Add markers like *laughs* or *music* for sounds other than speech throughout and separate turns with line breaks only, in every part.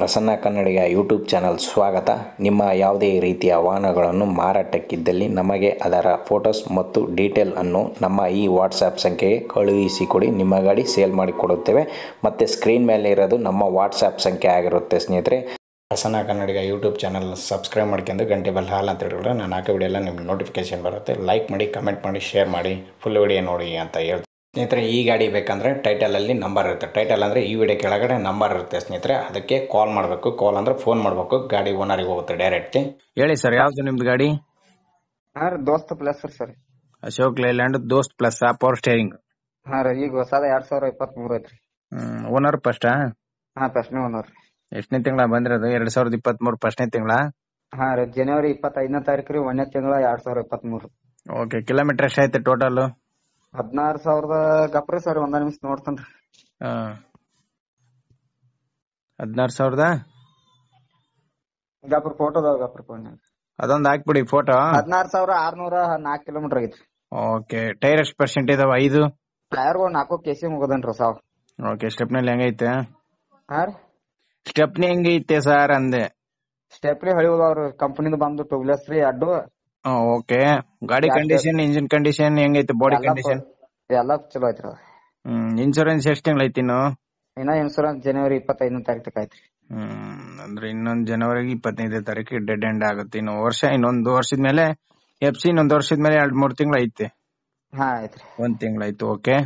Prasanna Kannadiga YouTube channel ಸ್ವಾಗತ ನಿಮ್ಮ ಯಾವುದೇ ರೀತಿಯ ವಾಹನಗಳನ್ನು ಮಾರಾಟಕ್ಕಿದ್ದಲ್ಲಿ ನಮಗೆ ಅದರ ಫೋಟೋಸ್ ಮತ್ತು ಡೀಟೇಲ್ ಅನ್ನು ನಮ್ಮ ಈ ವಾಟ್ಸಾಪ್ ಸಂಖ್ಯೆಗೆ ಕಳುಹಿಸಿಕೊಡಿ ನಿಮ್ಮ ಗಾಡಿ ಸೇಲ್ ಮಾಡಿಕೊಡುತ್ತೇವೆ ಮತ್ತು ಸ್ಕ್ರೀನ್ ಮೇಲೆ ಇರೋದು ನಮ್ಮ ವಾಟ್ಸಾಪ್ ಸಂಖ್ಯೆ ಆಗಿರುತ್ತೆ ಸ್ನೇಹಿತರೆ Prasanna Kannadiga YouTube channel subscribe ಮಾಡ್ಕೊಂಡು ಗಂಟೆ ಬಲ್ ಹಾಲ್ ಅಂತ ಹೇಳಿದ್ರೆ ನಾನು ಹಾಕೋ ವಿಡಿಯೋ ಎಲ್ಲ ನಿಮ್ಗೆ ನೋಟಿಫಿಕೇಶನ್ ಬರುತ್ತೆ ಲೈಕ್ ಮಾಡಿ ಕಮೆಂಟ್ ಮಾಡಿ ಶೇರ್ ಮಾಡಿ ಫುಲ್ ವಿಡಿಯೋ ನೋಡಿ ಅಂತ ಹೇಳ್ತೀನಿ ಸ್ನೇಹಿತರೆ ಈ ಗಾಡಿ ಬೇಕಂದರೆ ಟೈಟಲಲ್ಲಿ ನಂಬರ್ ಇರುತ್ತೆ ಟೈಟಲ್ ಅಂದರೆ ಈ ವಿಡಿಯೋ ಕೆಳಗಡೆ ನಂಬರ್ ಇರುತ್ತೆ ಸ್ನೇಹಿತರೆ ಅದಕ್ಕೆ ಕಾಲ್ ಮಾಡಬೇಕು ಕಾಲ್ ಅಂದರೆ ಫೋನ್ ಮಾಡಬೇಕು ಗಾಡಿ ಓನರಿಗೆ ಹೋಗುತ್ತೆ ಡೈರೆಕ್ಟ್ಲಿ ಹೇಳಿ ಸರ್ ಯಾವ್ದು ನಿಮ್ದು ಗಾಡಿ
ಹಾಂ ರೀ Dost plus sir
Ashok Leyland Dost plus power steering
ಹಾಂ ರೀ ಈಗ ಹೊಸದ ಎರಡು ಸಾವಿರ ಇಪ್ಪತ್ತ್ ಮೂರು ಐತ್ರಿ
ಓನರ್ ಫಸ್ಟ್ ಹಾಂ ಫಸ್ಟ್ನೇ ಓನರ್ ಎಷ್ಟನೇ ತಿಂಗಳ ಬಂದಿರೋದು ಎರಡು ಸಾವಿರದ ಇಪ್ಪತ್ತ್ ಮೂರು ಫಸ್ಟ್ನೇ ತಿಂಗಳ
ಹಾಂ ರೀ ಜನವರಿ ಇಪ್ಪತ್ತೈದನೇ ತಾರೀಕು ರೀ ಒಂದನೇ ತಿಂಗಳ ಎರಡು ಸಾವಿರ ಇಪ್ಪತ್ತ್ ಮೂರು
ಓಕೆ ಕಿಲೋಮೀಟರ್ ಐತೆ ಟೋಟಲ್
ಹದಿನಾರ್ ಸಾವಿರದ ಗಪ್ರಿ ಸರ್ ಒಂದ ನಿಮಿಷ ನೋಡ್ತೇನ್ರಿ
ಹದಿನಾರ್ ಸಾವಿರದ
ಗಪ್ರ ಫೋಟೋ ಅದಾವ ಫೋನ್
ಅದೊಂದ್ ಹಾಕ್ಬಿಡಿ ಫೋಟೋ
ಹದಿನಾರ್ ಸಾವಿರ ಆರ್ನೂರ ನಾಲ್ಕು ಕಿಲೋಮೀಟರ್ ಆಗೈತ್ರಿ
ಓಕೆ ಟೈರ್ ಎಷ್ಟ್ ಪರ್ಸೆಂಟ್ ಇದಾವ ಐದು
ಟೈರ್ ಒಂದ್ ನಾಲ್ಕು ಕೆಸಿ ಮುಗದನ್ರಿ ಸಾವ್
ಓಕೆ ಸ್ಟೆಪ್ನಲ್ಲಿ ಹೆಂಗೈತೆ ಸ್ಟೆಪ್ನಿ ಹೆಂಗೈತೆ ಸರ್ ಅಂದೆ
ಸ್ಟೆಪ್ನಿ ಹಳಿ ಹೋದವ್ರು ಕಂಪನಿದು ಬಂದು ಟೂ ವೀಲರ್ಸ್ ರೀ ಅಡ್ಡು
ಓಕೆ ಗಾಡಿ ಕಂಡೀಷನ್ ಇಂಜಿನ್ ಕಂಡೀಷನ್ ಹೆಂಗೈತೆ ಬಾಡಿ ಕಂಡೀಷನ್ ಎಲ್ಲ ಚಲೋ ಐತ್ರಿ ಹ್ಮ್ ಇನ್ಶೂರೆನ್ಸ್ ಎಷ್ಟ್ ತಿಂಗಳ ಐತಿ ಇನ್ನು ಇನ್ನ ಇನ್ಶೂರೆನ್ಸ್ ಜನವರಿ ಇಪ್ಪತ್ತೈದನೇ ತಾರೀಕ ಐತ್ರಿ ಹ್ಮ್ ಅಂದ್ರೆ ಇನ್ನೊಂದ್ ಜನವರಿ ಇಪ್ಪತ್ತೈದನೇ ತಾರೀಕ ಡೆಡ್ ಎಂಡ್ ಆಗುತ್ತೆ ಇನ್ನು ವರ್ಷ ಇನ್ನೊಂದ್ ವರ್ಷದ ಮೇಲೆ ಎಫ್ ಸಿ ಇನ್ನೊಂದ್ ವರ್ಷದ ಮೇಲೆ ಎರಡ್ ಮೂರ್ ತಿಂಗಳ ಐತಿ ಹಾ ಐತ್ರಿ ಒಂದ್ ತಿಂಗಳ ಆಯ್ತು ಓಕೆ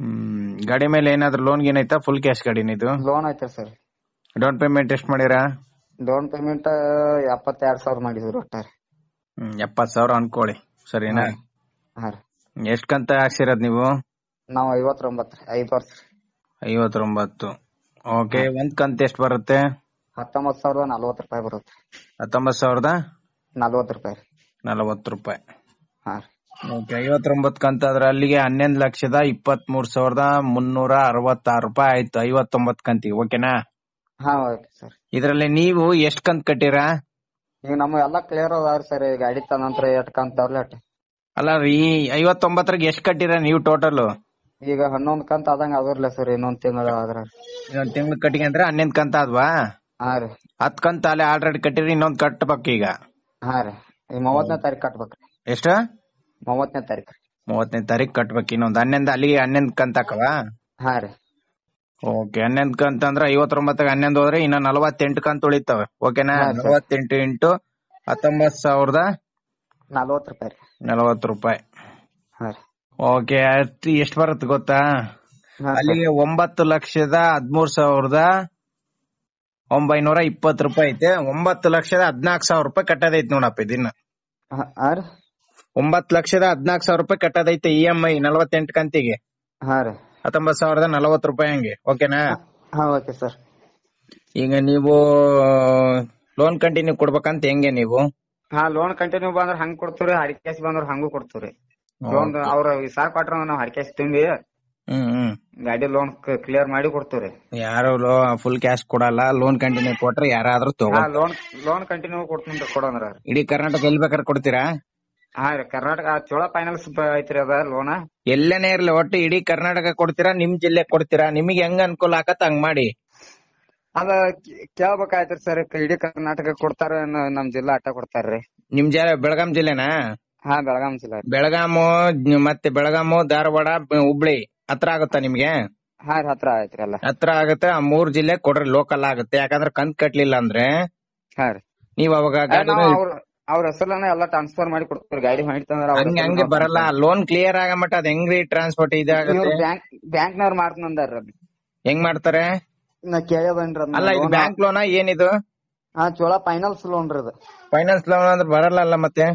ಹ್ಮ್ ಗಾಡಿ ಮೇಲೆ ಏನಾದ್ರು ಲೋನ್ ಏನೈತಾ ಫುಲ್ ಕ್ಯಾಶ್ ಗಾಡಿ ಇದು ಲೋನ್ ಐತ್ರಿ ಸರ್ ಡೌನ್ ಪೇಮೆಂಟ್ ಎಷ್ಟ್ ಮಾಡಿರಾ
ಡೌನ್ ಪೇಮೆಂಟ್ ಎಪ್ಪತ್ತೆರಡು ಸಾವಿರ ಮಾಡಿದ್ರು ಒಟ್ಟಾರೆ
ಎಪ್ಪತ್ ಸಾವಿರ ಅನ್ಕೊಳ್ಳಿ ಸರಿನಾ ಹಾ ಎಷ್ಟ್ ಕಂತ ಹಾಕ್ಸಿರೋದ್ ನೀವು
ನಾವು ಐವತ್ತೊಂಬತ್ತು ಐದು
ಐವತ್ತೊಂಬತ್ತು ಓಕೆ ಒಂದ್ ಕಂತ ಎಷ್ಟ್ ಬರುತ್ತೆ ಹತ್ತೊಂಬತ್ತು ಸಾವಿರದ ನಲ್ವತ್ತು ರೂಪಾಯಿ ಬರುತ್ತೆ ಹತ್ತೊಂಬತ್ ಸಾವಿರದ ನಲ್ವತ್ತು ರೂಪಾಯಿ ನಲವತ್ತು ರೂಪಾಯಿ ಹಾ ರೀ ಓಕೆ ಐವತ್ತೊಂಬತ್ತು ಕಂತ ಆದ್ರೆ ಅಲ್ಲಿಗೆ ಹನ್ನೊಂದು ಲಕ್ಷದ ಇಪ್ಪತ್ತ್ ಮೂರ್ ಸಾವಿರದ ಮುನ್ನೂರ ಅರವತ್ತಾರು ರೂಪಾಯಿ ಆಯ್ತು ಐವತ್ತೊಂಬತ್ ಕಂತಿಗೆ ಓಕೆನಾ ಇದ್ರಲ್ಲಿ ನೀವು ಎಷ್ಟ್ ಕಂತ್ ಕಟ್ಟಿರಾ
ಈಗ ನಮ್ಮ ಎಲ್ಲಾ ಕ್ಲಿಯರ್ ಅದಾವ್ರಿ ಸರ್ ಈಗ ಗಾಡಿ ತಂದಂತ್ರ ಎಟ್ಕಂತಾವ್ರಲ್ಲ ಅಟ್
ಅಲ್ಲ ರೀ ಐವತ್ತೊಂಬತ್ತರಾಗ ಎಷ್ಟ್ ಕಟ್ಟಿರ ನೀವು ಟೋಟಲ್ ಈಗ ಹನ್ನೊಂದ್ ಕಂತ ಆದಂಗ ಅದ್ರಲ್ಲ ಸರ್ ಇನ್ನೊಂದ್ ತಿಂಗಳ ಆದ್ರ ಇನ್ನೊಂದ್ ತಿಂಗ್ಳು ಕಟ್ಟಿಗೆ ಅಂದ್ರೆ ಹನ್ನೊಂದ್ ಕಂತ ಆದ್ವಾ ಹಾ ರೀ ಹತ್ ಕಂತ ಅಲ್ಲೇ ಆಲ್ರೆಡಿ ಕಟ್ಟಿರಿ ಇನ್ನೊಂದ್ ಕಟ್ಟಬೇಕು ಈಗ ಹಾ ರೀ ಮೂವತ್ತನೇ ತಾರೀಕ್ ಕಟ್ಬೇಕ್ರಿ ಎಷ್ಟ ಮೂವತ್ತನೇ ತಾರೀಕ್ ಮೂವತ್ತನೇ ತಾರೀಕ್ ಕಟ್ಬೇಕು ಇನ್ನೊಂದ್ ಹನ್ನೊಂದ್ ಅಲ್ಲಿಗೆ ಹನ್ನೊಂದ್ ಕಂತ ಹಾಕವಾ ಹಾ ರೀ ok ಹನ್ನೊಂದ್ ಅಂದ್ರ ಐವತ್ತೊಂಬತ್ತಗ್ ಹನ್ನೊಂದ್ ಹೋದ್ರೆ ಇನ್ನ ನಲವತ್ತೆಂಟು ಕಂತ್ ಉಳಿತಾವೆ ok ನಲವತ್ತೆಂಟು ಇಂಟು ಹತ್ತೊಂಬತ್ತ್ ಸಾವಿರದ ನಲ್ವತ್ ರೂಪಾಯಿ ರೂಪಾಯಿ ok ಎಷ್ಟ್ ಬರುತ್ತೆ ಗೊತ್ತಾ ಅಲ್ಲಿಗೆ ಒಂಬತ್ತು ಲಕ್ಷದ ಹದಿಮೂರ್ ಸಾವಿರದ ಒಂಬೈನೂರ ಇಪ್ಪತ್ತ್ ರೂಪಾಯಿ ಐತೆ ಒಂಬತ್ತು ಲಕ್ಷದ ಹದಿನಾಲ್ಕು ಸಾವಿರ ರೂಪಾಯಿ ಕಟ್ಟೋದೈತ್ ನೋಡಪ್ಪ ಇದನ್ನ ಒಂಬತ್ ಲಕ್ಷದ ಹದ್ನಾಲ್ಕ್ ಸಾವಿರ ರೂಪಾಯಿ ಕಟ್ಟೋದೈತೆ ಇ e ಎಂ ಐ ನಲವತ್ತೆಂಟ್ ಕಂತಿಗೆ ಹಾ ರೀ ಹತ್ತೊಂಬತ್ ಸಾವಿರದ ನಲವತ್ ರೂಪಾಯಿ ಹಂಗೆ ಓಕೆನಾ ಓಕೆ ಸರ್ ಈಗ ನೀವು ಲೋನ್ ಕಂಟಿನ್ಯೂ ಕೊಡ್ಬೇಕಂತ ಹೆಂಗೆ ನೀವು
ಹಾ ಲೋನ್ ಕಂಟಿನ್ಯೂ ಬಂದ್ರೆ ಹಂಗ್ ಕೊಡ್ತೀವ್ರಿ ಹರಿಕೇಶ್ ಬಂದ್ರೆ ಹಂಗೂ ಕೊಡ್ತೀವ್ರಿ ಲೋನ್ ಅವ್ರ ಸಾಕ್ ಕೊಟ್ರ ನಾವ್ ಹರಿಕೇಶ್ ತುಂಬಿ ಹ್ಮ್ ಗಾಡಿ ಲೋನ್ ಕ್ಲಿಯರ್ ಮಾಡಿ ಕೊಡ್ತೀವ್ರಿ
ಯಾರು ಫುಲ್ ಕ್ಯಾಶ್ ಕೊಡಲ್ಲ ಲೋನ್ ಕಂಟಿನ್ಯೂ ಕೊಟ್ರೆ ಯಾರಾದ್ರೂ ತಗೋ
ಲೋನ್ ಲೋನ್ ಕಂಟಿನ್ಯೂ ಕೊಡ್ತೀನಿ ಕೊಡಂದ್ರ
ಇಡೀ ಕರ್ನಾಟಕ ಎಲ್ಲಿ ಬೇಕಾದ್ರೆ ಕೊಡ್ತೀರಾ ಹಾ ಕರ್ನಾಟಕ ಚೋಳ ಫೈನಲ್ಸ್ ಐತ್ರಿ ಅದ ಲೋನ ಎಲ್ಲನೇ ಇರ್ಲಿ ಒಟ್ಟು ಇಡೀ ಕರ್ನಾಟಕ ಕೊಡ್ತೀರಾ ನಿಮ್ ಜಿಲ್ಲೆ ಕೊಡ್ತೀರಾ ನಿಮಗೆ ಹೆಂಗ್ ಅನುಕೂಲ ಆಗತ್ತ ಹಂಗ್ ಮಾಡಿ
ಅದ ಕೇಳ್ಬೇಕಾಯ್ತ್ರಿ ಸರ್ ಇಡೀ ಕರ್ನಾಟಕ ಕೊಡ್ತಾರ ನಮ್ ಜಿಲ್ಲಾ ಅಟ್ಟ ಕೊಡ್ತಾರ್ರಿ
ನಿಮ್ ಜಿಲ್ಲೆ ಬೆಳಗಾಂ ಜಿಲ್ಲೆನಾ ಹಾ ಬೆಳಗಾಂ ಜಿಲ್ಲಾ ಬೆಳಗಾಮು ಮತ್ತೆ ಬೆಳಗಾಮು ಧಾರವಾಡ ಹುಬ್ಳಿ ಹತ್ರ ಆಗುತ್ತಾ ನಿಮ್ಗೆ
ಹಾ ಹತ್ರ ಆಯ್ತ್ರಿ ಅಲ್ಲ
ಹತ್ರ ಆಗುತ್ತೆ ಆ ಮೂರ್ ಜಿಲ್ಲೆ ಕೊಡ್ರಿ ಲೋಕಲ್ ಆಗುತ್ತೆ ಯಾಕಂದ್ರೆ ಕಂತ್ ಕಟ್ಲಿಲ್ಲ ಅಂದ್ರೆ ಹಾ ರೀ ನೀವ್ ಅವಾಗ
ಅವ್ರ ಹೆಸರನ್ನ ಎಲ್ಲಾ ಟ್ರಾನ್ಸ್ಫರ್
ಮಾಡಿ ಕೊಡ್ತಾರೆ ಗಾಡಿ ಹಂಗ ಹಂಗ ಬರಲ್ಲ ಲೋನ್ ಕ್ಲಿಯರ್ ಆಗ ಮಟ್ಟ ಅದ ಹೆಂಗ್ರಿ ಟ್ರಾನ್ಸ್ಪೋರ್ಟ್ ಇದಾಗುತ್ತೆ ಬ್ಯಾಂಕ್ ಬ್ಯಾಂಕ್ ನವ್ರು ಮಾಡ್ತಂದಾರ ಹೆಂಗ್ ಮಾಡ್ತಾರೆ ನಾ ಕೇಳೇ ಬಂದ್ರ ಅಲ್ಲ ಇದು ಬ್ಯಾಂಕ್ ಲೋನ್ ಏನಿದು ಹಾ ಚೋಳ ಫೈನಾನ್ಸ್ ಲೋನ್ ರೀ ಅದು ಫೈನಾನ್ಸ್ ಲೋನ್ ಅಂದ್ರೆ ಬರಲ್ಲ ಅಲ್ಲ ಮತ್ತೆ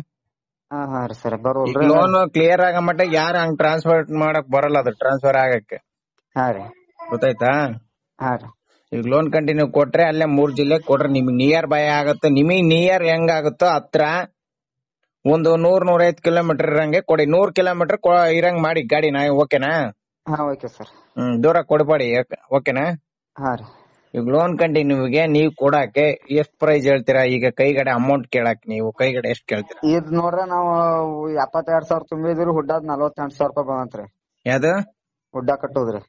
ಹಾ ಹಾ ರೀ ಸರ್ ಬರೋಲ್ರಿ ಲೋನ್ ಕ್ಲಿಯರ್ ಆಗ ಮಟ್ಟ ಯಾರು ಹಂಗ್ ಟ್ರಾನ್ಸ್ಫರ್ ಮಾಡಕ್ ಬರಲ್ಲ ಅದು ಟ್ರಾನ್ಸ್ಫರ್ ಆಗಕ್ಕೆ ಹಾ ರೀ ಗೊತ್ತಾಯ್ತಾ ಹಾ ರೀ ಈಗ ಲೋನ್ ಕಂಟಿನ್ಯೂ ಕೊಟ್ರೆ ಅಲ್ಲೇ ಮೂರ್ ಜಿಲ್ಲೆ ಕೊಟ್ರೆ ನಿಮ್ಗೆ ನಿಯರ್ ಬೈ ಆಗುತ್ತೆ ನಿಮಗೆ ನಿಯರ್ ಹೆಂಗಾಗುತ್ತೋ ಹತ್ರ ಒಂದು ನೂರ್ ನೂರೈವತ್ತು ಕಿಲೋಮೀಟರ್ ಇರಂಗೆ ಕೊಡಿ ನೂರ್ ಕಿಲೋಮೀಟರ್ ಇರಂಗ್ ಮಾಡಿ ಗಾಡಿನ ಓಕೆನಾ ಓಕೆ ಸರ್ ಹ್ಮ್ ದೂರ ಕೊಡಬೇಡಿ ಓಕೆನಾ ಈಗ ಲೋನ್ ಕಂಟಿನ್ಯೂಗೆ ನೀವು ಕೊಡಕ್ಕೆ ಎಷ್ಟ್ ಪ್ರೈಸ್ ಹೇಳ್ತೀರಾ ಈಗ ಕೈಗಡೆ ಅಮೌಂಟ್ ಕೇಳಕ್ ನೀವು ಕೈಗಡೆ ಎಷ್ಟ್ ಕೇಳ್ತೀರಾ
ಇದ್ ನೋಡ್ರ ನಾವು ಎಪ್ಪತ್ತೆರಡ್ ಸಾವಿರ ತುಂಬಿದ್ರು ಹುಡ್ಡಾದ್ ನಲ್ವತ್ತೆಂಟು ಸಾವಿರ ರೂಪಾಯಿ
ಯಾವ್ದು ಹುಡ್ಡ ಕಟ್ಟೋದ್ರಿ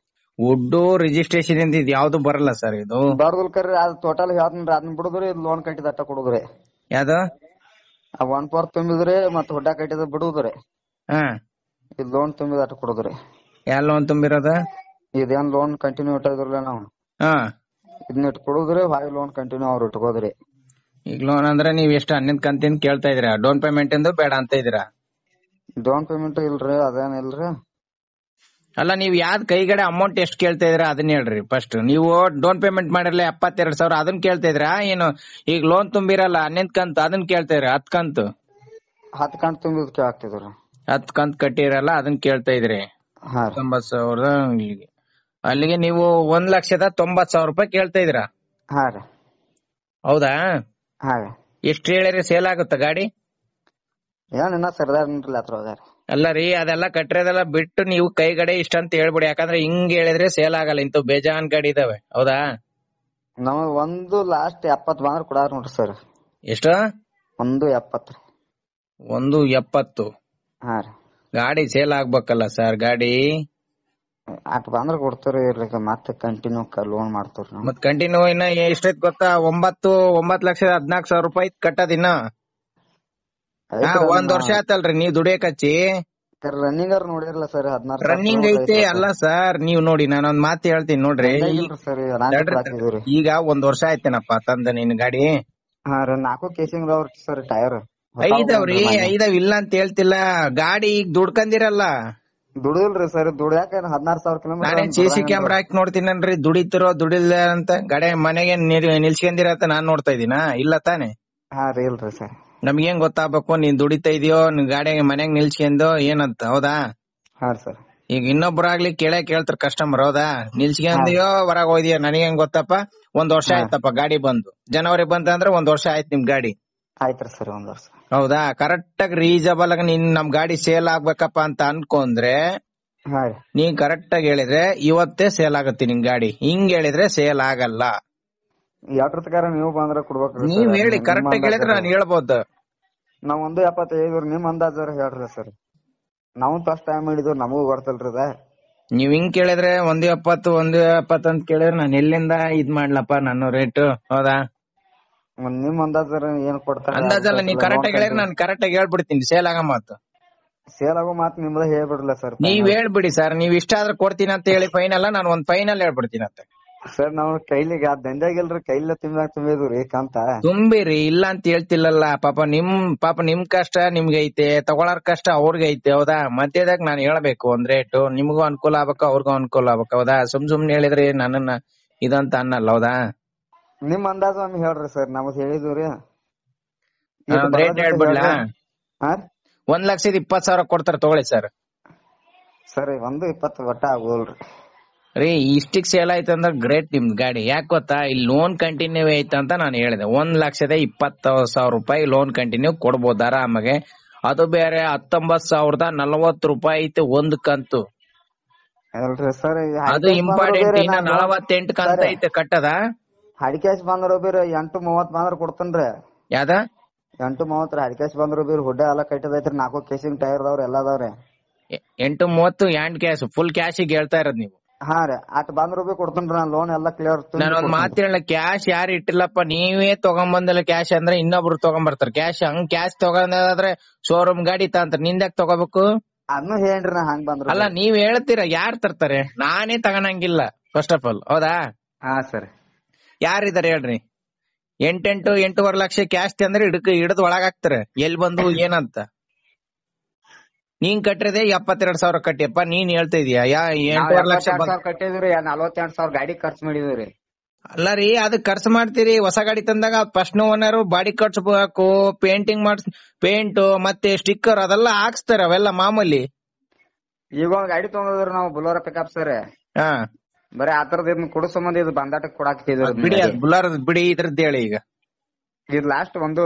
ವುಡ್ ರಿಜಿಸ್ಟ್ರೇಷನ್ ಇಂದ ಇದು ಯಾವ್ದು ಬರಲ್ಲ ಸರ್ ಇದು
ಬರ್ದಲ್ ಕರೆ ಅದು ಟೋಟಲ್ ಹೇಳ್ತೀನಿ ಅದನ್ನ ಬಿಡುದ್ರಿ ಲೋನ್ ಕಟ್ಟಿದ ಅಟ್ಟ ಕೊಡುದ್ರಿ ಯಾವ್ದು ಆ ಒನ್ ಪವರ್ ತುಂಬಿದ್ರೆ ಮತ್ತ್ ಹುಡ್ಡ ಕಟ್ಟಿದ ಬಿಡುದ್ರಿ ಹ ಇದು ಲೋನ್ ತುಂಬಿದ ಅಟ್ಟ ಕೊಡುದ್ರಿ ಯಾವ ಲೋನ್ ತುಂಬಿರೋದ ಇದೇನ್ ಲೋನ್ ಕಂಟಿನ್ಯೂ ಇಟ್ಟಿದ್ರಲ್ಲ ನಾವು
ಹ ಇದನ್ನ ಇಟ್ಟು ಕೊಡುದ್ರಿ ಹಾಗೆ ಲೋನ್ ಕಂಟಿನ್ಯೂ ಅವ್ರು ಇಟ್ಕೋದ್ರಿ ಈಗ ಲೋನ್ ಅಂದ್ರೆ ನೀವ್ ಎಷ್ಟು ಅನ್ನಿಂದ ಕಂತಿನ ಕೇಳ್ತಾ ಇದೀರಾ ಡೌನ್ ಪೇಮೆಂಟ್ ಇಂದ ಬೇಡ ಅಂತ ಇದೀರಾ
ಡೌನ್ ಪೇಮೆಂಟ್ ಇಲ್ರಿ ಅದೇನಿಲ್ರಿ
ಅಲ್ಲ ನೀವ್ ಯಾವ್ದ್ ಕೈಗಡೆ ಅಮೌಂಟ್ ಎಷ್ಟ್ ಕೇಳ್ತಾ ಇದ್ರ ಅದನ್ನ ಹೇಳ್ರಿ ಫಸ್ಟ್ ನೀವು ಡೌನ್ ಪೇಮೆಂಟ್ ಮಾಡಿರಲ್ಲ ಎಪ್ಪತ್ತೆರಡು ಸಾವಿರ ಅದನ್ನ ಕೇಳ್ತಾ ಇದ್ರ ಏನು ಈಗ ಲೋನ್ ತುಂಬಿರಲ್ಲ ಹನ್ನೆಂದ್ ಕಂತು ಅದನ್ನ ಕೇಳ್ತಾ ಇದ್ರ ಹತ್ ಕಂತು ಹತ್ ಕಂತು ತುಂಬಿದ್ಕೆ ಆಗ್ತಿದ್ರು ಹತ್ ಕಂತು ಕಟ್ಟಿರಲ್ಲ ಅದನ್ನ ಕೇಳ್ತಾ ಇದ್ರಿ ತೊಂಬತ್ ಸಾವಿರದ ಇಲ್ಲಿಗೆ ಅಲ್ಲಿಗೆ ನೀವು ಒಂದ್ ಲಕ್ಷದ ತೊಂಬತ್ ಸಾವಿರ ರೂಪಾಯಿ ಕೇಳ್ತಾ ಇದ್ರ ಹೌದಾ ಎಷ್ಟ್ ಹೇಳಿರಿ ಸೇಲ್ ಆಗುತ್ತ ಗಾಡಿ
ಸರ್ದಾರ್ ಅದ್ರೊಳಗಾರಿ
ಅಲ್ಲ ರೀ ಅದೆಲ್ಲ ಕಟ್ಟಿರೋದೆಲ್ಲ ಬಿಟ್ಟು ನೀವು ಕೈಗಡೆ ಇಷ್ಟ ಅಂತ ಹೇಳ್ಬಿಡಿ ಯಾಕಂದ್ರೆ ಹಿಂಗ್ ಹೇಳಿದ್ರೆ ಸೇಲ್ ಆಗಲ್ಲ ಇಂತ ಬೇಜಾನ್ ಗಾಡಿ ಇದಾವೆ ಹೌದಾ
ನಮಗ್ ಒಂದು ಲಾಸ್ಟ್ ಎಪ್ಪತ್ ಬಂದ್ರೆ ಕೊಡಾರ ನೋಡ್ರಿ ಸರ್ ಎಷ್ಟ ಒಂದು ಎಪ್ಪತ್ತು ಒಂದು ಎಪ್ಪತ್ತು
ಗಾಡಿ ಸೇಲ್ ಆಗ್ಬೇಕಲ್ಲ ಸರ್
ಗಾಡಿ ಅಟ್ ಬಂದ್ರೆ ಕೊಡ್ತಾರ ಇರ್ಲಿಕ್ಕೆ ಮತ್ತೆ ಕಂಟಿನ್ಯೂ ಲೋನ್ ಮಾಡ್ತಾರ ಮತ್ ಕಂಟಿನ್ಯೂ
ಇನ್ನ ಎಷ್ಟೈತ್ ಗೊತ್ತಾ ಒಂಬತ್ತು ಒಂಬತ್ತು ಲಕ್ಷದ ಹದಿನಾಲ್ಕು ಸಾವಿರ ರೂಪಾಯಿ ಕಟ್ಟದ ಇನ್ನ ಒಂದ್ ವರ್ಷ ಆಯ್ತಲ್ರಿ ನೀವ್ ದುಡಿಯಕ್ ಹಚ್ಚಿ ರನ್ನಿಂಗ್ ಅವ್ರ ಸರ್ ರನ್ನಿಂಗ್ ಐತೆ ಅಲ್ಲ ಸರ್ ನೀವ್ ನೋಡಿ ನಾನೊಂದ್ ಮಾತು ಹೇಳ್ತೀನಿ ನೋಡ್ರಿ ಈಗ ಒಂದ್ ವರ್ಷ ಆಯ್ತೇನಪ್ಪ ತಂದ ನಿನ್ ಗಾಡಿ ಕೇಸಿಂಗ್ ಸರ್ ಟೈರ್ ಐದವ್ರಿ ಐದವ್ ಇಲ್ಲ ಅಂತ ಹೇಳ್ತಿಲ್ಲ ಗಾಡಿ ಈಗ ದುಡ್ಕಂದಿರಲ್ಲ ದುಡಿಲ್ರಿ
ಸರ್ ದುಡ್ಯಾಕ ಹದಿನಾರು ಸಾವಿರ ಕಿಲೋಮೀಟರ್ ಸಿ ಸಿ ಕ್ಯಾಮ್ರಾ
ಹಾಕಿ ನೋಡ್ತೀನಿ ದುಡಿತಿರೋ ದುಡಿಲ್ಲ ಅಂತ ಗಾಡಿ ಮನೆಗೆ ನಿಲ್ಸ್ಕೊಂಡಿರತ್ತ ನಾನ್ ನೋಡ್ತಾ ಇದೀನಾ ಇಲ್ಲ ತಾನೇ ಹಾ ರೀ ಇಲ್ರಿ ಸರ್ ನಮ್ಗೇನ್ ಗೊತ್ತಾಗ್ಬೇಕು ನೀನ್ ದುಡಿತಾ ಇದೆಯೋ ನೀನ್ ಗಾಡಿಯಾಗ ಮನೆಗ್ ನಿಲ್ಸ್ಕೊಂಡು ಏನಂತ ಹೌದಾ ಈಗ ಇನ್ನೊಬ್ರಾಗ್ಲಿ ಕೇಳೇ ಕೇಳ್ತಾರ ಕಸ್ಟಮರ್ ಹೌದಾ ನಿಲ್ಸ್ಕೊಂಡ್ಯೋ ಹೊರಗ್ ನನಗೆ ನನಗೇನ್ ಗೊತ್ತಪ್ಪ ಒಂದ್ ವರ್ಷ ಆಯ್ತಪ್ಪ ಗಾಡಿ ಬಂದು ಜನವರಿ ಅಂದ್ರೆ ಒಂದ್ ವರ್ಷ ಆಯ್ತು ನಿಮ್ ಗಾಡಿ ಸರ್ ಒಂದ್ ವರ್ಷ ಹೌದಾ ಕರೆಕ್ಟ್ ಆಗಿ ರೀಸಬಲ್ ಆಗಿ ನಿನ್ ನಮ್ ಗಾಡಿ ಸೇಲ್ ಆಗ್ಬೇಕಪ್ಪ ಅಂತ ಅನ್ಕೊಂಡ್ರೆ ನೀನ್ ಕರೆಕ್ಟ್ ಆಗಿ ಹೇಳಿದ್ರೆ ಇವತ್ತೇ ಸೇಲ್ ಆಗುತ್ತೆ ನಿಮ್ ಗಾಡಿ ಹಿಂಗ್ ಹೇಳಿದ್ರೆ ಸೇಲ್ ಆಗಲ್ಲ
ಎಟ್ರ ತಕಾರ ನೀವು ಬಂದ್ರ ಕೊಡ್ಬೇಕು ನೀವ್ ಹೇಳಿ ಕರೆಕ್ಟ್ ಆಗಿ ಹೇಳಿದ್ರೆ ನಾನು ಹೇಳ್ಬೋದು ನಾವ್ ಒಂದು ಎಪ್ಪತ್ತೈದು ನಿಮ್ ಅಂದಾಜಾರ ಹೇಳ್ರಿ ಸರ್ ನಾವು ಫಸ್ಟ್ ಟೈಮ್ ಹಿಡಿದು ನಮಗೂ ಬರ್ತಲ್ರಿ
ಅದ ನೀವ್ ಹಿಂಗ್ ಕೇಳಿದ್ರೆ ಒಂದು ಎಪ್ಪತ್ತು ಒಂದು ಎಪ್ಪತ್ತು ಅಂತ ಕೇಳಿದ್ರೆ ನಾನು ಎಲ್ಲಿಂದ ಇದ್ ಮಾಡ್ಲಪ್ಪ ನನ್ನ ರೇಟ್ ಹೌದಾ ಒಂದ್ ನಿಮ್ ಅಂದಾಜಾರ ಏನ್ ಕೊಡ್ತಾರ ಅಂದಾಜಲ್ಲ ನೀವು ಕರೆಕ್ಟ್ ಆಗಿ ಹೇಳಿದ್ರೆ ನಾನು ಕರೆಕ್ಟ್ ಆಗಿ ಹೇಳ್ಬಿಡ್ತೀನಿ ಸೇಲ್ ಆಗೋ ಮಾತು ಸೇಲ್ ಆಗೋ ಮಾತು ನಿಮ್ದ ಹೇಳ್ಬಿಡ್ಲ ಸರ್ ನೀವ್ ಹೇಳ್ಬಿಡಿ ಸರ್ ನೀವ್ ಇಷ್ಟ ಆದ್ರೆ ಕೊಡ್ತೀನಿ ಅಂತ ಹೇಳಿ ಫೈನಲ್ ನಾನು ಒಂದ್ ಫೈನಲ್ ಹೇಳ್ಬಿಡ್ತೀನಿ ಅಂತ ಸರ್ ನಾವು ಕೈಲಿಗೆ ಆ
ದಂಡ್ಯಾಗಿಲ್ರಿ ಕೈಲೇ ತುಂಬಿದಾಗ ರೀ ಕಂತ
ತುಂಬಿರಿ ಇಲ್ಲ ಅಂತ ಹೇಳ್ತಿಲ್ಲಲ್ಲ ಪಾಪ ನಿಮ್ ಪಾಪ ನಿಮ್ ಕಷ್ಟ ನಿಮ್ಗೆ ಐತೆ ತಗೊಳಾರ್ ಕಷ್ಟ ಅವ್ರಿಗೆ ಐತೆ ಹೌದಾ ಮಧ್ಯದಾಗ ನಾನ್ ಹೇಳ್ಬೇಕು ಒಂದ್ ರೇಟ್ ನಿಮಗೂ ಅನುಕೂಲ ಆಗ್ಬೇಕು ಅವ್ರಿಗೂ ಅನುಕೂಲ ಆಗ್ಬೇಕು ಹೌದಾ ಸುಮ್ ಸುಮ್ನೆ ಹೇಳಿದ್ರಿ ನನ್ನನ್ನ ಇದಂತ ಅನ್ನಲ್ಲ ಹೌದಾ
ನಿಮ್ ಅಂದಾಜು ನಮ್ಗೆ ಹೇಳ್ರಿ ಸರ್ ನಮಗ್ ಹೇಳಿದ್ರಿ
ರೇಟ್ ಆ ಒಂದ್ ಲಕ್ಷದ ಇಪ್ಪತ್ ಸಾವಿರ ಕೊಡ್ತಾರ ತಗೊಳ್ಳಿ ಸರ್ ಸರಿ ಒಂದು ಇಪ್ಪತ್ತು ಒಟ್ಟ ಆಗೋಲ್ರಿ ರೀ ಇಷ್ಟಕ್ ಸೇಲ್ ಆಯ್ತು ಅಂದ್ರೆ ಗ್ರೇಟ್ ನಿಮ್ ಗಾಡಿ ಯಾಕೆ ಗೊತ್ತಾ ಇಲ್ಲಿ ಲೋನ್ ಕಂಟಿನ್ಯೂ ಐತೆ ಅಂತ ನಾನು ಹೇಳಿದೆ ಒಂದ್ ಲಕ್ಷದ ಇಪ್ಪತ್ತ ಸಾವಿರ ರೂಪಾಯಿ ಲೋನ್ ಕಂಟಿನ್ಯೂ ಕೊಡ್ಬೋದು ಆರಾಮಾಗೆ ಅದು ಬೇರೆ ಹತ್ತೊಂಬತ್ ಸಾವಿರದ ನಲವತ್ತು ರೂಪಾಯಿ ಐತೆ ಒಂದ್ ಕಂತು ಅದು ಇಂಪಾರ್ಟೆಂಟ್ ಇನ್ನ ನಲವತ್ತೆಂಟು ಕಂತ ಐತೆ ಕಟ್ಟದ
ಹಡಿಕ್ಯಾಶ್ ಬಂದ್ರು ಬೀರ್ ಎಂಟು ಮೂವತ್ ಬಂದ್ರೆ ಕೊಡ್ತೇನ್ರಿ ಯಾವ್ದ ಎಂಟು ಮೂವತ್ತರ ಹಡಿಕ್ಯಾಶ್ ಬಂದ್ರು ಬೀರ್ ಹುಡ್ಡ ಎಲ್ಲ ಕಟ್ಟದೈತ್ರಿ ನಾಲ್ಕು ಕೇಸಿಂಗ್ ಟೈರ್ ಅದಾವ್ರಿ ಎಲ್ಲ ಅದಾವ್ರಿ
ಎಂಟು ಮೂವತ್ತು ಎಂಟ್ ಕ್ಯಾಶ್ ಫುಲ್ ಕ್ಯಾಶಿಗೆ ಹೇಳ್ತಾ ಇರೋದು ನೀವು
ಹಾ ರೀ ಅಟ್ ಬಂದ್ರು ಬಿ ಕೊಡ್ತೇನ್ರಿ ನಾನು ಲೋನ್ ಎಲ್ಲ ಕ್ಲಿಯರ್ ನಾನು ಒಂದ್ ಮಾತ್
ಹೇಳ ಕ್ಯಾಶ್ ಯಾರು ಇಟ್ಟಿಲ್ಲಪ್ಪ ನೀವೇ ತಗೊಂಬಂದಿಲ್ಲ ಕ್ಯಾಶ್ ಅಂದ್ರೆ ಇನ್ನೊಬ್ರು ತಗೊಂಬರ್ತಾರ ಕ್ಯಾಶ್ ಹಂಗ್ ಕ್ಯಾಶ್ ತಗೊಂಡಾದ್ರೆ ಶೋರೂಮ್ ಗಾಡಿ ತಾಂತಾರೆ ನಿಂದ್ಯಾಕ್ ತಗೋಬೇಕು ಅದ್ನು ಹೇಳ್ರಿ ನಾ ಹಂಗ್ ಬಂದ್ರು ಅಲ್ಲ ನೀವ್ ಹೇಳ್ತೀರ ಯಾರ್ ತರ್ತಾರೆ ನಾನೇ ತಗೊಂಡಂಗಿಲ್ಲ ಫಸ್ಟ್ ಆಫ್ ಆಲ್ ಹೌದಾ ಹಾ ಸರ್ ಯಾರಿದಾರೆ ಹೇಳ್ರಿ ಎಂಟೆಂಟು ಎಂಟೂವರೆ ಲಕ್ಷ ಕ್ಯಾಶ್ ತಂದ್ರೆ ಹಿಡಕ್ ಹಿಡಿದು ಒಳಗಾಗ್ತಾರೆ ಎಲ್ ಬಂದು ಏನಂತ ನೀನ್ ಕಟ್ಟಿದೆ ಎಪ್ಪತ್ತೆರಡ್ ಸಾವಿರ ಕಟ್ಟಿಯಪ್ಪ ನೀನ್ ಹೇಳ್ತಾ ಇದೀಯ ಯಾ ಎಂಟೂವರೆ ಲಕ್ಷ
ಕಟ್ಟಿದ್ರಿ ನಲ್ವತ್ತೆರಡ್ ಸಾವಿರ ಗಾಡಿ ಖರ್ಚು ಮಾಡಿದ್ರಿ
ಅಲ್ಲ ರೀ ಅದ್ ಖರ್ಚು ಮಾಡ್ತೀರಿ ಹೊಸ ಗಾಡಿ ತಂದಾಗ ಫಸ್ಟ್ ಓನರ್ ಬಾಡಿ ಹಾಕು ಪೇಂಟಿಂಗ್ ಮಾಡ್ಸ್ ಪೇಂಟ್ ಮತ್ತೆ ಸ್ಟಿಕ್ಕರ್ ಅದೆಲ್ಲ ಹಾಕ್ಸ್ತಾರ ಅವೆಲ್ಲ ಮಾಮೂಲಿ
ಈಗ ಒಂದ್ ಗಾಡಿ ತಗೊಂಡ್ರು ನಾವು ಬುಲೋರ ಪಿಕಪ್ ಸರ್ ಹಾ ಬರೀ ಆ ಇದನ್ನ ಕೊಡೋ ಸಂಬಂಧ ಇದು ಬಂದಾಟಕ್ ಕೊಡಾಕ್ತಿದ್ರು
ಬಿಡಿ ಬುಲೋರ ಬಿಡಿ ಇದ್ರದ್ದು ಹೇಳಿ ಈಗ
ಇದು ಲಾಸ್ಟ್ ಒಂದು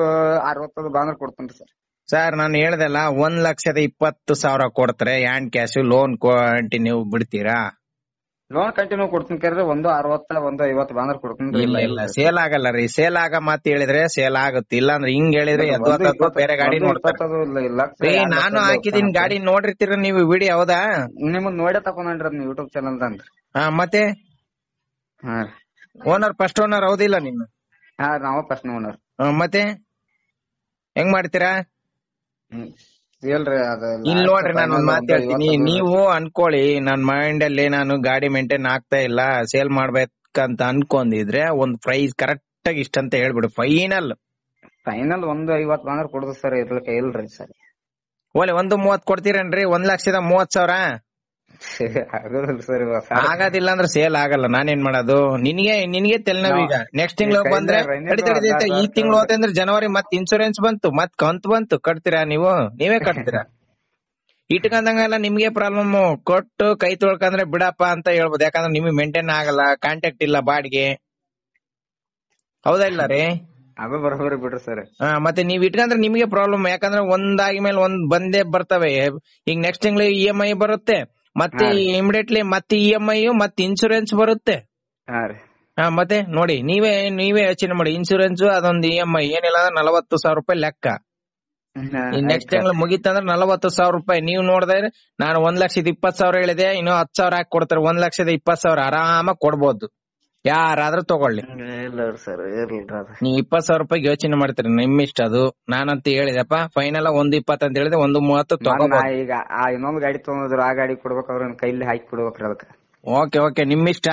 ಅರವತ್ತದು ಬಂದ್ರೆ ಕೊಡ್ತೀನಿ ಸರ್
ಸರ್ ನಾನು ಹೇಳ್ದಲ್ಲ ಒಂದ್ ಲಕ್ಷದ ಇಪ್ಪತ್ತು ಸಾವಿರ ಕೊಡ್ತಾರೆ ಹ್ಯಾಂಡ್ ಕ್ಯಾಶ್ ಲೋನ್ ಕಂಟಿನ್ಯೂ ಬಿಡ್ತೀರಾ
ಲೋನ್ ಕಂಟಿನ್ಯೂ ಕೊಡ್ತೀನಿ ಕರೆದ್ರೆ ಒಂದು ಅರವತ್ತ ಒಂದು ಐವತ್ತು ಬಂದ್ರೆ ಕೊಡ್ತೀನಿ ಇಲ್ಲ ಇಲ್ಲ ಸೇಲ್
ಆಗಲ್ಲ ರೀ ಸೇಲ್ ಆಗ ಮಾತು ಹೇಳಿದ್ರೆ ಸೇಲ್ ಆಗುತ್ತೆ ಇಲ್ಲ ಅಂದ್ರೆ ಹಿಂಗ್ ಹೇಳಿದ್ರೆ ಬೇರೆ ಗಾಡಿ
ನೋಡ್ತಾರೆ ನಾನು ಹಾಕಿದೀನಿ ಗಾಡಿ
ನೋಡಿರ್ತೀರ ನೀವು ವಿಡಿಯೋ ಹೌದಾ ನಿಮ್ಮನ್ ನೋಡೇ ತಕೊಂಡ್ರಿ ನೀವು ಯೂಟ್ಯೂಬ್ ಚಾನಲ್ ಅಂದ್ರೆ ಹಾ ಮತ್ತೆ ಓನರ್ ಫಸ್ಟ್ ಓನರ್ ಹೌದಿಲ್ಲ ನಿಮ್ಮ ಹಾ ನಾವು ಫಸ್ಟ್ ಓನರ್ ಮತ್ತೆ ಹೆಂಗ್ ಮಾಡ್ತೀರಾ ಇಲ್ ನೋಡ್ರಿ ನಾನು ಒಂದ್ ಮಾತು ಹೇಳ್ತೀನಿ ನೀವು ಅನ್ಕೊಳ್ಳಿ ನನ್ ಮೈಂಡ್ ಅಲ್ಲಿ ನಾನು ಗಾಡಿ ಮೇಂಟೈನ್ ಆಗ್ತಾ ಇಲ್ಲ ಸೇಲ್ ಮಾಡ್ಬೇಕಂತ ಅನ್ಕೊಂಡಿದ್ರೆ ಒಂದ್ ಪ್ರೈಸ್ ಕರೆಕ್ಟ್ ಆಗಿ ಇಷ್ಟ ಅಂತ ಹೇಳ್ಬಿಡು ಫೈನಲ್ ಫೈನಲ್ ಒಂದು ಐವತ್ ಬಂದ್ರೆ ಕೊಡುದು ಸರ್ ಇರ್ಲಿಕ್ಕೆ ಇಲ್ರಿ ಸರ್ ಓಲೆ ಒಂದು ಮೂವತ್ ಕೊಡ್ತೀರೇನ್ರಿ ಒಂದ್ ಲಕ್ಷದ ಮೂವತ್ ಸಾವಿರ *laughs* ಆಗದಿಲ್ಲ ಅಂದ್ರೆ ಸೇಲ್ ಆಗಲ್ಲ ನಾನೇನ್ ಮಾಡೋದು ನಿನ್ಗೆ ನಿನ್ಗೆ ತೆಲ್ನವ್ ಈಗ ನೆಕ್ಸ್ಟ್ ತಿಂಗಳು ಬಂದ್ರೆ ಈ ತಿಂಗಳು ಅಂದ್ರೆ ಜನವರಿ ಮತ್ ಇನ್ಸೂರೆನ್ಸ್ ಬಂತು ಮತ್ ಕಂತ್ ಬಂತು ಕಟ್ತೀರಾ ನೀವು ನೀವೇ ಕಟ್ತೀರಾ *laughs* ಇಟ್ಕೊಂಡಂಗೆಲ್ಲ ನಿಮ್ಗೆ ಪ್ರಾಬ್ಲಮ್ ಕೊಟ್ಟು ಕೈ ತೊಳ್ಕಂದ್ರೆ ಬಿಡಪ್ಪ ಅಂತ ಹೇಳ್ಬೋದು ಯಾಕಂದ್ರೆ ನಿಮಗೆ ಮೇಂಟೈನ್ ಆಗಲ್ಲ ಕಾಂಟ್ಯಾಕ್ಟ್ ಇಲ್ಲ ಬಾಡಿಗೆ ಹೌದಾ ಇಲ್ಲ ರೀ
ಅದು ಬರೋಬರಿ ಬಿಡ್ರಿ ಸರ್
ಮತ್ತೆ ನೀವ್ ಇಟ್ಕಂದ್ರೆ ನಿಮಗೆ ಪ್ರಾಬ್ಲಮ್ ಯಾಕಂದ್ರೆ ಒಂದಾಗಿ ಮೇಲೆ ಒಂದ್ ಬಂದೇ ಬರ್ತವೆ ಈಗ ನೆಕ್ಸ್ಟ್ ತಿಂಗಳು ಇ ಎಂ ಐ ಬರುತ್ತೆ ಮತ್ತೆ ಇಮಿಡಿಯೇಟ್ಲಿ ಮತ್ತೆ ಇ ಎಂ ಐ ಮತ್ತೆ ಇನ್ಶೂರೆನ್ಸ್ ಬರುತ್ತೆ ಹಾ ಮತ್ತೆ ನೋಡಿ ನೀವೇ ನೀವೇ ಯೋಚನೆ ಮಾಡಿ ಇನ್ಶೂರೆನ್ಸ್ ಅದೊಂದು ಇ ಎಂ ಐ ಏನಿಲ್ಲ ಅಂದ್ರೆ ನಲವತ್ತು ಸಾವಿರ ರೂಪಾಯಿ ಲೆಕ್ಕ ನೆಕ್ಸ್ಟ್ ತಿಂಗಳು ಮುಗಿತಂದ್ರೆ ನಲವತ್ತು ಸಾವಿರ ರೂಪಾಯಿ ನೀವು ನೋಡಿದ್ರೆ ನಾನು ಒಂದ್ ಲಕ್ಷದ ಇಪ್ಪತ್ ಸಾವಿರ ಹೇಳಿದೆ ಇನ್ನು ಹತ್ತು ಸಾವಿರ ಹಾಕಿ ಕೊಡ್ತಾರೆ ಒಂದ್ ಲಕ್ಷದ ಇಪ್ಪತ್ ಸಾವಿರ ಆರಾಮಾಗಿ ಕೊಡ್ಬೋದು ಯಾರಾದ್ರೂ ತಗೊಳ್ಳಿ ಇಲ್ಲ ಸರ್ ಇಪ್ಪತ್ ಸಾವಿರ ರೂಪಾಯಿ ಯೋಚನೆ ಮಾಡ್ತೀರಿ ನಿಮ್ ಇಷ್ಟ ಅದು ನಾನಂತ ಹೇಳಿದಪ್ಪ ಫೈನಲ್ ಒಂದ್ ಇಪ್ಪತ್ ಅಂತ ಹೇಳಿದೆ ಒಂದು ಮೂವತ್ತು ತಗೋ ಈಗ ಆ ಇನ್ನೊಂದ್ ಗಾಡಿ ತಗೊಂಡ್ರು ಆ ಗಾಡಿ ಕೊಡ್ಬೇಕು ಅವ್ರ ಕೈಲಿ ಹಾಕಿ ಕೊಡ್ಬೇಕ್ರಿ ಅದಕ್ಕೆ ಓಕೆ ಓಕೆ ನಿಮ್ ಇಷ್ಟ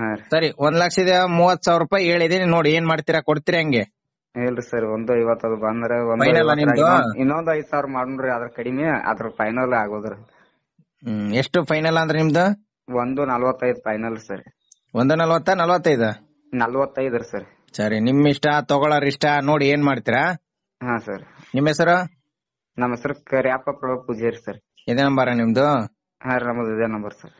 ಹಾ ಸರಿ ಒಂದ್ ಲಕ್ಷದ ಮೂವತ್ ಸಾವಿರ ರೂಪಾಯಿ ಹೇಳಿದೀನಿ ನೋಡಿ ಏನ್ ಮಾಡ್ತೀರಾ ಕೊಡ್ತೀರಾ ಹಂಗೆ
ಇಲ್ರಿ ಸರ್ ಒಂದು ಇವತ್ತದು ಬಂದ್ರೆ ಇನ್ನೊಂದ್- ಐದ್ ಸಾವಿರ ಮಾಡ್ರಿ ಅದ್ರ ಕಡಿಮೆ ಅದ್ರ ಫೈನಲ್ ಆಗೋದ್ರಿ
ಎಷ್ಟು ಫೈನಲ್ ಅಂದ್ರೆ ನಿಮ್ದು ಒಂದು ನಲ್ವತ್ತೈದು ಫೈನಲ್ ಸರ್ ಒಂದ ನಲ್ವತ್ತ ನಲ್ವತ್ತೈದ ನಲ್ವತ್ತೈದರ ಸರ್ ಸರಿ ನಿಮ್ ಇಷ್ಟ ತಗೊಳ್ಳೋರ್ ಇಷ್ಟ ನೋಡಿ ಏನ್ ಮಾಡ್ತೀರಾ ಹಾ ಸರ್ ನಿಮ್ ಹೆಸರು ನಮ್ಮ ಹೆಸರು ಕರ್ಯಾಪ ಪೂಜಾರಿ ಸರ್ ಇದೇ ನಂಬರ್ ನಿಮ್ದು ಹಾ ನಮ್ದು
ಇದೇ ನಂಬರ್ ಸರ್